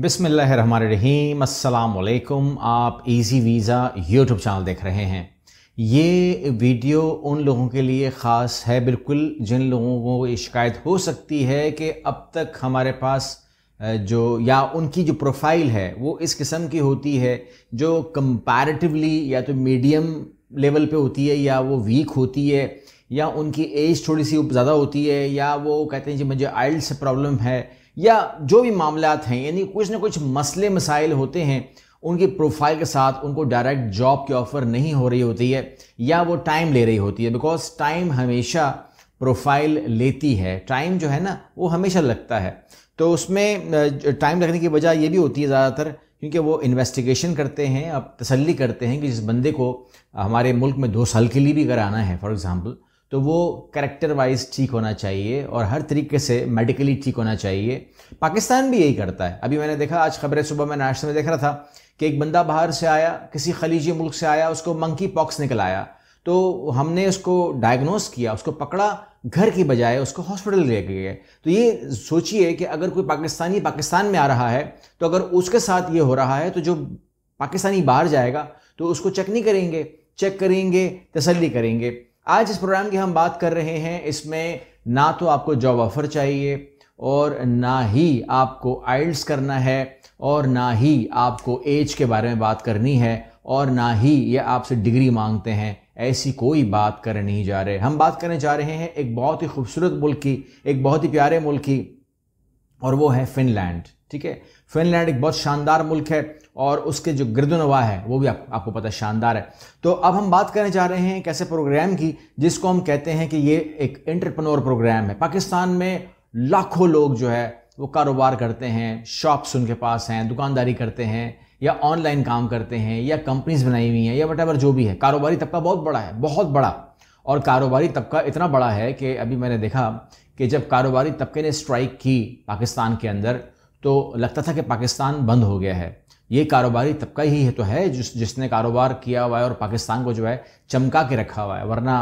बिसमीम अल्लाम आप इजी वीज़ा यूट्यूब चैनल देख रहे हैं ये वीडियो उन लोगों के लिए ख़ास है बिल्कुल जिन लोगों को ये शिकायत हो सकती है कि अब तक हमारे पास जो या उनकी जो प्रोफाइल है वो इस किस्म की होती है जो कंपैरेटिवली या तो मीडियम लेवल पे होती है या वो वीक होती है या उनकी एज थोड़ी सी ज़्यादा होती है या वो कहते हैं जी मुझे आइल्ड से प्रॉब्लम है या जो भी मामला हैं यानी कुछ ना कुछ मसले मसाइल होते हैं उनकी प्रोफाइल के साथ उनको डायरेक्ट जॉब की ऑफ़र नहीं हो रही होती है या वो टाइम ले रही होती है बिकॉज टाइम हमेशा प्रोफाइल लेती है टाइम जो है ना वो हमेशा लगता है तो उसमें टाइम लगने की वजह ये भी होती है ज़्यादातर क्योंकि वो इन्वेस्टिगेशन करते हैं अब तसल्ली करते हैं कि जिस बंदे को हमारे मुल्क में दो साल के लिए भी अगर आना है फॉर एग्ज़ाम्पल तो वो करेक्टर वाइज ठीक होना चाहिए और हर तरीके से मेडिकली ठीक होना चाहिए पाकिस्तान भी यही करता है अभी मैंने देखा आज खबरें सुबह मैं नाश्ते में देख रहा था कि एक बंदा बाहर से आया किसी खलीजी मुल्क से आया उसको मंकी पॉक्स निकल आया तो हमने उसको डायग्नोस किया उसको पकड़ा घर की बजाय उसको हॉस्पिटल ले गए तो ये सोचिए कि अगर कोई पाकिस्तानी पाकिस्तान में आ रहा है तो अगर उसके साथ ये हो रहा है तो जो पाकिस्तानी बाहर जाएगा तो उसको चेक नहीं करेंगे चेक करेंगे तसली करेंगे आज इस प्रोग्राम की हम बात कर रहे हैं इसमें ना तो आपको जॉब ऑफर चाहिए और ना ही आपको आइल्स करना है और ना ही आपको एज के बारे में बात करनी है और ना ही ये आपसे डिग्री मांगते हैं ऐसी कोई बात कर नहीं जा रहे हम बात करने जा रहे हैं एक बहुत ही खूबसूरत मुल्क की एक बहुत ही प्यारे मुल्क की और वो है फिनलैंड ठीक है फिनलैंड एक बहुत शानदार मुल्क है और उसके जो गिरदनवा है वो भी आप, आपको पता शानदार है तो अब हम बात करने जा रहे हैं एक ऐसे प्रोग्राम की जिसको हम कहते हैं कि ये एक एंटरप्रनोर प्रोग्राम है पाकिस्तान में लाखों लोग जो है वो कारोबार करते हैं शॉप्स उनके पास हैं दुकानदारी करते हैं या ऑनलाइन काम करते हैं या कंपनीज बनाई हुई हैं या वट जो भी है कारोबारी तबका बहुत बड़ा है बहुत बड़ा और कारोबारी तबका इतना बड़ा है कि अभी मैंने देखा कि जब कारोबारी तबके ने स्ट्राइक की पाकिस्तान के अंदर तो लगता था कि पाकिस्तान बंद हो गया है ये कारोबारी तबका ही है तो है जिस जिसने कारोबार किया हुआ है और पाकिस्तान को जो है चमका के रखा हुआ है वरना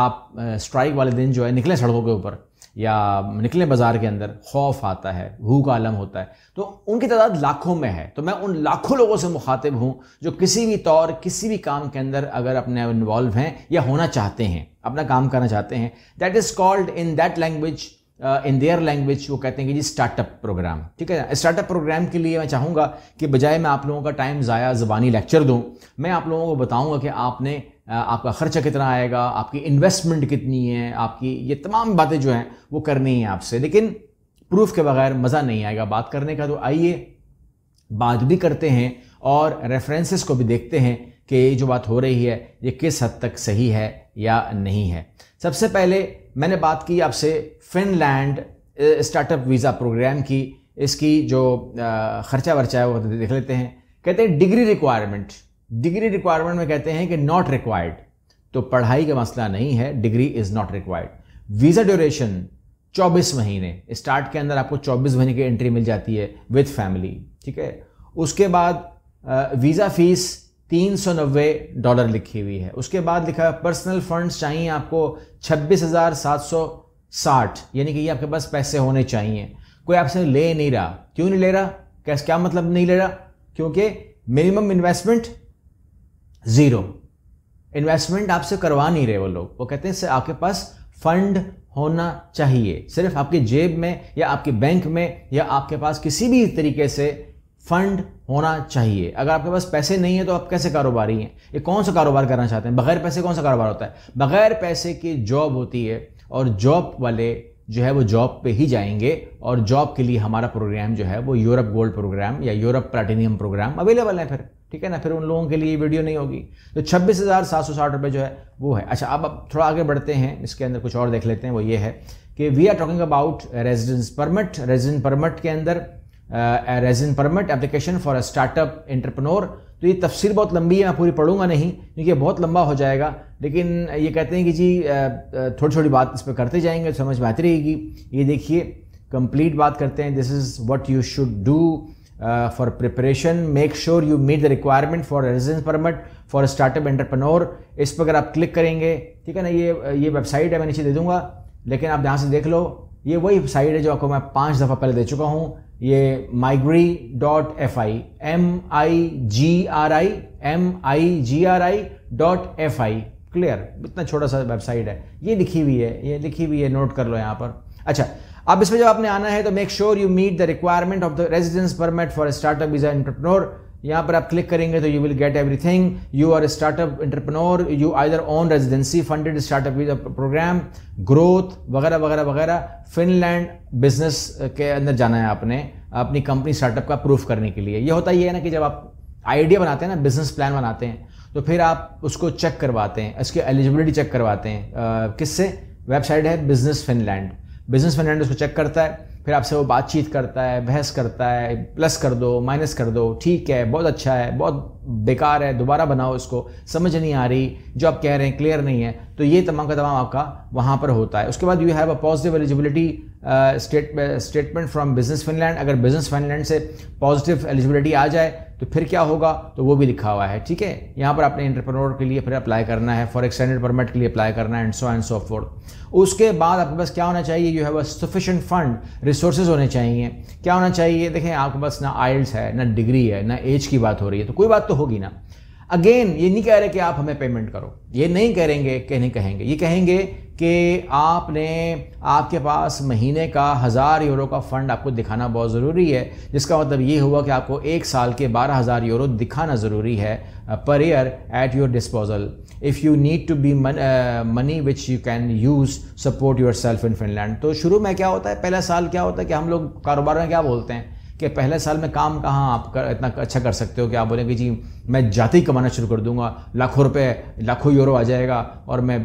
आप स्ट्राइक वाले दिन जो है निकले सड़कों के ऊपर या निकले बाजार के अंदर खौफ आता है भू का आलम होता है तो उनकी तादाद लाखों में है तो मैं उन लाखों लोगों से मुखातिब हूँ जो किसी भी तौर किसी भी काम के अंदर अगर अपने इन्वॉल्व हैं या होना चाहते हैं अपना काम करना चाहते हैं that is called in that language in their language वो कहते हैं कि जी स्टार्टअप प्रोग्राम ठीक है स्टार्टअप प्रोग्राम के लिए मैं चाहूँगा कि बजाय मैं आप लोगों का टाइम ज़ाया ज़बानी लेक्चर दूँ मैं आप लोगों को बताऊँगा कि आपने uh, आपका खर्चा कितना आएगा आपकी इन्वेस्टमेंट कितनी है आपकी ये तमाम बातें जो हैं वो करनी है आपसे लेकिन प्रूफ के बगैर मज़ा नहीं आएगा बात करने का तो आइए बात भी करते हैं और रेफरेंसेस को भी देखते हैं कि ये जो बात हो रही है ये किस हद तक सही है या नहीं है सबसे पहले मैंने बात की आपसे फिनलैंड स्टार्टअप वीज़ा प्रोग्राम की इसकी जो खर्चा वर्चा है वो देख लेते हैं कहते हैं डिग्री रिक्वायरमेंट डिग्री रिक्वायरमेंट में कहते हैं कि नॉट रिक्वायर्ड तो पढ़ाई का मसला नहीं है degree is not required visa duration 24 महीने स्टार्ट के अंदर आपको 24 महीने की एंट्री मिल जाती है विथ फैमिली ठीक है उसके बाद वीज़ा फीस तीन सौ नब्बे डॉलर लिखी हुई है उसके बाद लिखा है पर्सनल फंड्स चाहिए आपको छब्बीस हज़ार सात सौ साठ यानी कि ये आपके पास पैसे होने चाहिए कोई आपसे ले नहीं रहा क्यों नहीं ले रहा कैसे क्या मतलब नहीं ले रहा क्योंकि मिनिमम इन्वेस्टमेंट ज़ीरो इन्वेस्टमेंट आपसे करवा नहीं रहे वो लोग वो कहते हैं आपके पास फंड होना चाहिए सिर्फ आपके जेब में या आपके बैंक में या आपके पास किसी भी तरीके से फंड होना चाहिए अगर आपके पास पैसे नहीं है तो आप कैसे कारोबारी हैं ये कौन सा कारोबार करना चाहते हैं बगैर पैसे कौन सा कारोबार होता है बगैर पैसे की जॉब होती है और जॉब वाले जो है वो जॉब पे ही जाएंगे और जॉब के लिए हमारा प्रोग्राम जो है वो यूरोप गोल्ड प्रोग्राम या यूरोप प्लाटीनियम प्रोग्राम अवेलेबल है फिर ठीक है ना फिर उन लोगों के लिए वीडियो नहीं होगी तो छब्बीस हज़ार सात सौ साठ रुपये जो है वो है अच्छा अब अब थोड़ा आगे बढ़ते हैं इसके अंदर कुछ और देख लेते हैं वो ये है कि we are talking about residence permit resident permit के अंदर residence permit application for a startup entrepreneur तो ये तफसीर बहुत लंबी है मैं पूरी पढ़ूंगा नहीं क्योंकि ये बहुत लंबा हो जाएगा लेकिन ये कहते हैं कि जी थोड़ी थोड़ी बात इस पर करते जाएंगे समझ में आती रहेगी ये देखिए कंप्लीट बात करते हैं this is what you should do for preparation make sure you meet the requirement for residence permit for startup entrepreneur इस पर अगर आप क्लिक करेंगे ठीक है ना ये ये वेबसाइट है मैं नीचे दे दूंगा लेकिन आप यहाँ से देख लो ये वही साइट है जो आपको मैं पाँच दफ़ा पहले दे चुका हूँ ये migri dot F I M I G R I M I G R I dot F I clear इतना छोटा सा वेबसाइट है ये लिखी हुई है ये लिखी हुई है नोट कर लो यहाँ पर अच्छा अब इसमें जब आपने आना है तो make sure you meet the requirement of the residence permit for startup is entrepreneur यहाँ पर आप क्लिक करेंगे तो you will get everything you are startup entrepreneur you either own residency funded startup with program growth वगैरह वगैरह वगैरह Finland business uh, के अंदर जाना है आपने अपनी कंपनी स्टार्टअप का प्रूफ करने के लिए ये होता ही है ना कि जब आप आइडिया बनाते हैं ना बिजनेस प्लान बनाते हैं तो फिर आप उसको चेक करवाते हैं इसकी एलिजिबिलिटी चेक करवाते हैं uh, किससे वेबसाइट है बिजनेस फिनलैंड बिजनेस फिनलैंड उसको चेक करता है फिर आपसे वो बातचीत करता है बहस करता है प्लस कर दो माइनस कर दो ठीक है बहुत अच्छा है बहुत बेकार है दोबारा बनाओ इसको समझ नहीं आ रही जो आप कह रहे हैं क्लियर नहीं है तो ये तमाम का तमाम आपका वहाँ पर होता है उसके बाद you have a positive eligibility statement from business Finland अगर बिजनेस फिनलैंड से पॉजिटिव एलिजिबिलिटी आ जाए तो फिर क्या होगा तो वो भी लिखा हुआ है ठीक है यहाँ पर आपने इंटरप्रनोर के लिए फिर अप्लाई करना है फॉर एक्सटेंडेड परमिट के लिए अप्लाई करना है and so and so fourth उसके बाद आपके पास क्या होना चाहिए you have a sufficient fund resources होने चाहिए क्या होना चाहिए देखें आपके पास ना आइल्स है ना डिग्री है ना एज की बात हो रही है तो कोई बात तो होगी ना अगेन ये नहीं कह रहे कि आप हमें पेमेंट करो ये नहीं करेंगे नहीं कहेंगे ये कहेंगे कि आपने आपके पास महीने का हज़ार यूरो का फ़ंड आपको दिखाना बहुत ज़रूरी है जिसका मतलब ये हुआ कि आपको एक साल के बारह हज़ार यूरो दिखाना ज़रूरी है पर year at your disposal if you need to be money which you can use support yourself in Finland तो शुरू में क्या होता है पहला साल क्या होता है कि हम लोग कारोबार में क्या बोलते हैं कि पहले साल में काम कहाँ आप कर, इतना अच्छा कर सकते हो कि आप बोलेंगे जी मैं जाते ही कमाना शुरू कर दूंगा लाखों रुपए लाखों यूरो आ जाएगा और मैं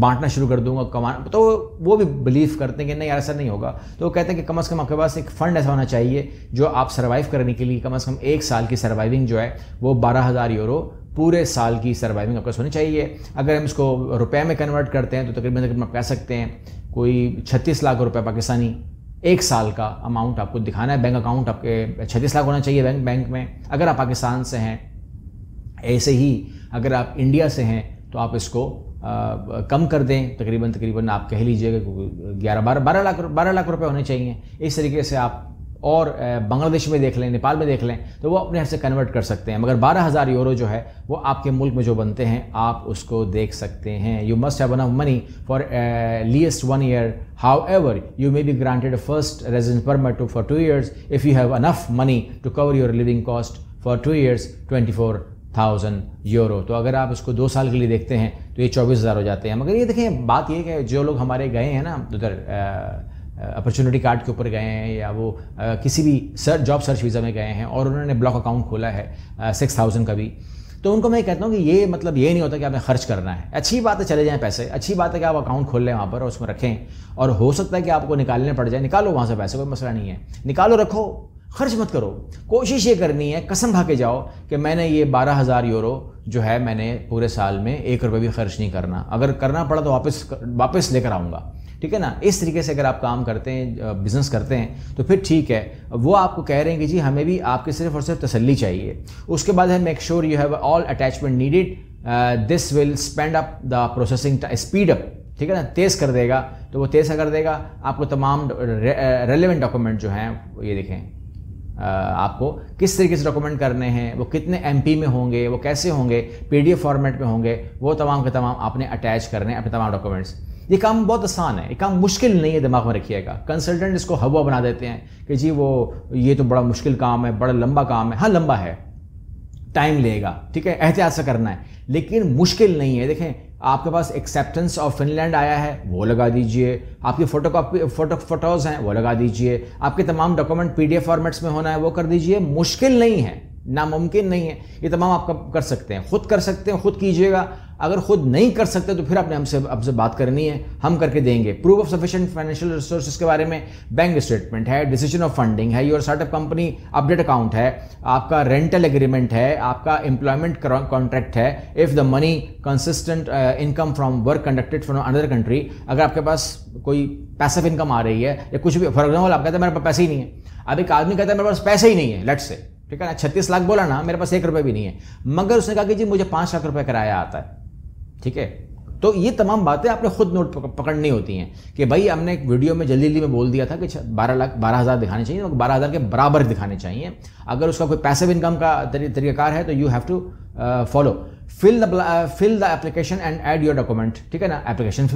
बांटना शुरू कर दूंगा कमाना तो वो भी बिलीव करते हैं कि नहीं ऐसा नहीं होगा तो वो कहते हैं कि कम अज़ कम आपके पास एक फ़ंड ऐसा होना चाहिए जो आप सर्वाइव करने के लिए कम अज़ कम एक साल की सर्वाइविंग जो है वो बारह हज़ार यूरो पूरे साल की सर्वाइविंग आपके पास होनी चाहिए अगर हम इसको रुपए में कन्वर्ट करते हैं तो तकरीबन तकरीबन आप कह सकते हैं कोई छत्तीस लाख रुपये पाकिस्तानी एक साल का अमाउंट आपको दिखाना है बैंक अकाउंट आपके छत्तीस लाख होना चाहिए बैंक बैंक में अगर आप पाकिस्तान से हैं ऐसे ही अगर आप इंडिया से हैं तो आप इसको आ, कम कर दें तकरीबन तकरीबन आप कह लीजिएगा ग्यारह बारह बारह लाख बारह लाख रुपए होने चाहिए इस तरीके से आप और बांग्लादेश में देख लें नेपाल में देख लें तो वो अपने हाथ से कन्वर्ट कर सकते हैं मगर बारह हज़ार यूरो जो है वो आपके मुल्क में जो बनते हैं आप उसको देख सकते हैं you must have enough money for least one year however you may be granted first residence permit to for two years if you have enough money to cover your living cost for two years twenty four thousand euro तो अगर आप उसको दो साल के लिए देखते हैं तो ये चौबीस हज़ार हो जाते हैं मगर ये देखें बात ये है कि जो लोग हमारे गए हैं ना उधर अपॉर्चुनिटी कार्ड के ऊपर गए हैं या वो किसी भी सर जॉब सर्च वीज़ा में गए हैं और उन्होंने ब्लॉक अकाउंट खोला है सिक्स थाउजेंड का भी तो उनको मैं कहता हूँ कि ये मतलब ये नहीं होता कि आपने खर्च करना है अच्छी बात है चले जाएँ पैसे अच्छी बात है कि आप अकाउंट खोल लें वहाँ पर और उसमें रखें और हो सकता है कि आपको निकालने पड़ जाए निकालो वहाँ से पैसे कोई मसला नहीं है निकालो रखो खर्च मत करो कोशिश ये करनी है कसम खा के जाओ कि मैंने ये बारह हज़ार यूरो जो है मैंने पूरे साल में एक रुपये भी खर्च नहीं करना अगर करना पड़ा तो वापस वापस लेकर आऊँगा ठीक है ना इस तरीके से अगर आप काम करते हैं बिज़नेस करते हैं तो फिर ठीक है वो आपको कह रहे हैं कि जी हमें भी आपके सिर्फ और सिर्फ तसली चाहिए उसके बाद है make sure you have all attachment needed this will spend up the processing speed up ठीक है ना तेज़ कर देगा तो वो तेज़ कर देगा आपको तमाम रेलिवेंट डॉक्यूमेंट जो हैं ये देखें आपको किस तरीके से डॉक्यूमेंट करने हैं वो कितने एम में होंगे वो कैसे होंगे पीडीएफ फॉर्मेट में होंगे वो तमाम के तमाम आपने अटैच करने हैं अपने तमाम डॉक्यूमेंट्स ये काम बहुत आसान है ये काम मुश्किल नहीं है दिमाग में रखिएगा कंसल्टेंट इसको हवा बना देते हैं कि जी वो ये तो बड़ा मुश्किल काम है बड़ा लंबा काम है हाँ लंबा है टाइम लेगा ठीक है एहतियात से करना है लेकिन मुश्किल नहीं है देखें आपके पास एक्सेप्टेंस ऑफ फिनलैंड आया है वो लगा दीजिए आपकी फोटो कापी फोटो फोटोज़ हैं वो लगा दीजिए आपके तमाम डॉक्यूमेंट पी फॉर्मेट्स में होना है वो कर दीजिए मुश्किल नहीं है नामुमकिन नहीं है ये तमाम आप कर सकते हैं खुद कर सकते हैं खुद कीजिएगा अगर खुद नहीं कर सकते तो फिर आपने हमसे आपसे बात करनी है हम करके देंगे proof of sufficient financial resources के बारे में बैंक स्टेटमेंट है डिसीजन ऑफ फंडिंग है your startup company update account है आपका रेंटल एग्रीमेंट है आपका एम्प्लॉयमेंट कॉन्ट्रैक्ट है if the money consistent income from work conducted from another country अगर आपके पास कोई पैसिव इनकम आ रही है या कुछ भी फॉर एग्जाम्पल आप कहते हैं मेरे पास पैसे ही नहीं है अब एक आदमी कहता है मेरे पास पैसे ही नहीं है लेट से ठीक है ना छत्तीस लाख बोला ना मेरे पास एक रुपये भी नहीं है मगर उसने कहा कि जी मुझे पाँच लाख रुपये किराया आता है ठीक है तो ये तमाम बातें आपने खुद नोट पकड़नी होती हैं कि भाई हमने एक वीडियो में जल्दी जल्दी में बोल दिया था कि बारह लाख बारह हज़ार दिखाने चाहिए तो बारह हज़ार के बराबर दिखाने चाहिए अगर उसका कोई पैसिव इनकम का तरीकाकार है तो you have to follow fill the fill the application and add your document ठीक है ना एप्लीकेशन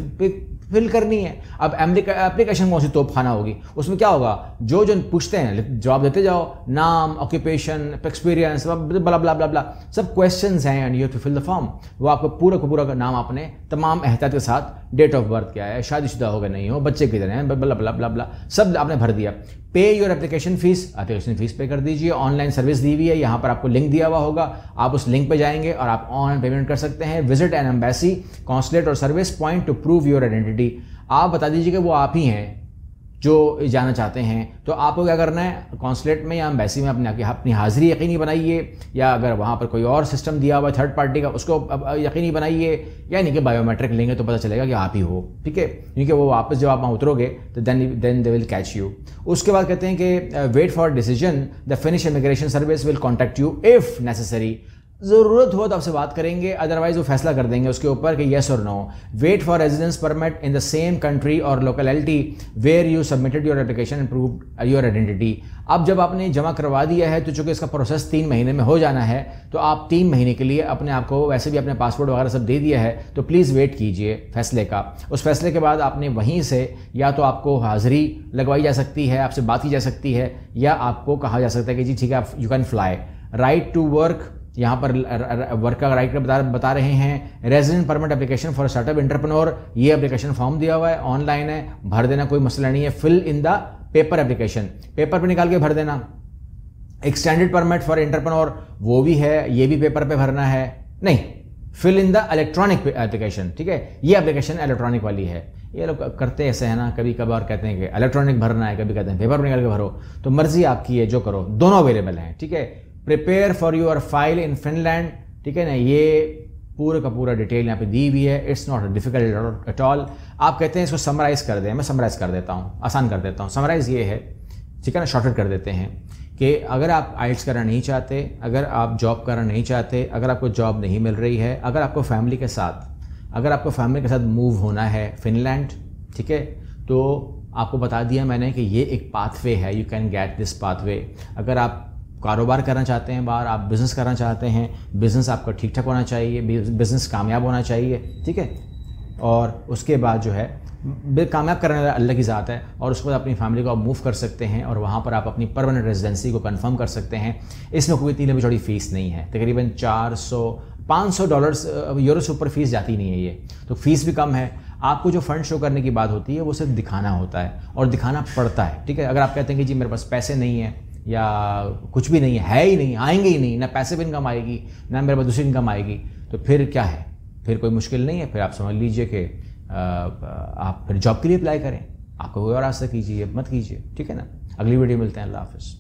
फिल करनी है अब एप्लीकेशन कौन सी तोपखाना होगी उसमें क्या होगा जो जो पूछते हैं जवाब देते जाओ नाम ऑक्यूपेशन एक्सपीरियंस बला बला बला बला सब क्वेश्चन हैं and you to fill the form वो आपको पूरा का पूरा नाम आपने तमाम एहतियात के साथ डेट ऑफ बर्थ क्या है शादीशुदा हो गया नहीं हो बच्चे किधर हैं बला बला बला बला सब आपने भर दिया pay your application fees application fees pay कर दीजिए ऑनलाइन सर्विस दी हुई है यहाँ पर आपको लिंक दिया हुआ होगा आप उस लिंक पे जाएंगे और आप ऑनलाइन पेमेंट कर सकते हैं विजिट एन एम्बेसी कॉन्सुलेट और service point to prove your identity आप बता दीजिए कि वो आप ही हैं जो जाना चाहते हैं तो आपको क्या करना है कौंसलेट में या एम्बेसी में अपने अपनी हाज़िरी यकीनी बनाइए या अगर वहाँ पर कोई और सिस्टम दिया हुआ है थर्ड पार्टी का उसको यकीनी बनाइए यानी कि बायोमेट्रिक लेंगे तो पता चलेगा कि आप ही हो ठीक है क्योंकि वो वापस जब आप वहाँ उतरोगे तो then then they will catch you उसके बाद कहते हैं कि wait for decision the Finnish immigration service will contact you if necessary ज़रूरत हो तो आपसे बात करेंगे अदरवाइज वो फैसला कर देंगे उसके ऊपर कि येस और no wait for residence permit in the same country और locality where you submitted your application and prove your identity अब जब आपने जमा करवा दिया है तो चूंकि इसका प्रोसेस तीन महीने में हो जाना है तो आप तीन महीने के लिए अपने आप को वैसे भी अपने पासपोर्ट वगैरह सब दे दिया है तो प्लीज़ वेट कीजिए फैसले का उस फैसले के बाद आपने वहीं से या तो आपको हाज़िरी लगवाई जा सकती है आपसे बात की जा सकती है या आपको कहा जा सकता है कि जी ठीक है आप you can fly right to work यहाँ पर वर्क का राइट बता बता रहे हैं resident permit application for startup entrepreneur ये एप्लीकेशन फॉर्म दिया हुआ है ऑनलाइन है भर देना कोई मसला नहीं है fill in the paper application paper पे निकाल के भर देना एक्सटेंडेड परमिट फॉर इंटरप्रनोर वो भी है ये भी पेपर पे भरना है नहीं fill in the electronic application ठीक है ये एप्लीकेशन इलेक्ट्रॉनिक वाली है ये लोग करते ऐसे है ना कभी कभार कहते हैं कि इलेक्ट्रॉनिक भरना है कभी कहते हैं पेपर निकाल के भरो तो मर्जी आपकी है जो करो दोनों अवेलेबल हैं ठीक है prepare for your file in Finland ठीक है ना ये पूरे का पूरा डिटेल यहाँ पे दी हुई है it's not difficult at all आप कहते हैं इसको समराइज़ कर दें मैं समराइज़ कर देता हूँ आसान कर देता हूँ समराइज़ ये है ठीक है ना शॉर्टेड कर देते हैं कि अगर आप आइट्स करना नहीं चाहते अगर आप जॉब करना नहीं चाहते अगर आपको जॉब नहीं मिल रही है अगर आपको फैमिली के साथ अगर आपको फैमिली के साथ मूव होना है फिनलैंड ठीक है तो आपको बता दिया मैंने कि ये एक पाथवे है you can get this pathway अगर आप कारोबार करना चाहते हैं बाहर आप बिज़नेस करना चाहते हैं बिज़नेस आपका ठीक ठाक होना चाहिए बिज़नेस कामयाब होना चाहिए ठीक है और उसके बाद जो है कामयाब करने वाला अल्लाह की ज़ात है और उसके बाद अपनी फैमिली को आप मूव कर सकते हैं और वहाँ पर आप अपनी परमानेंट रेजिडेंसी को कंफर्म कर सकते हैं इसमें कोई इतनी लंबी चौड़ी फ़ीस नहीं है तकरीबन चार सौ पाँच सौ डॉलर्स यूरो से ऊपर फ़ीस जाती नहीं है ये तो फ़ीस भी कम है आपको जो फ़ंड शो करने की बात होती है वो सिर्फ दिखाना होता है और दिखाना पड़ता है ठीक है अगर आप कहते हैं कि जी मेरे पास पैसे नहीं है या कुछ भी नहीं है ही नहीं आएंगे ही नहीं ना पैसे भी इनकम आएगी ना मेरे पास दूसरी इनकम आएगी तो फिर क्या है फिर कोई मुश्किल नहीं है फिर आप समझ लीजिए कि आप फिर जॉब के लिए अप्लाई करें आपको कोई और रास्ता कीजिए मत कीजिए ठीक है ना अगली वीडियो मिलते हैं अल्लाह हाफिज़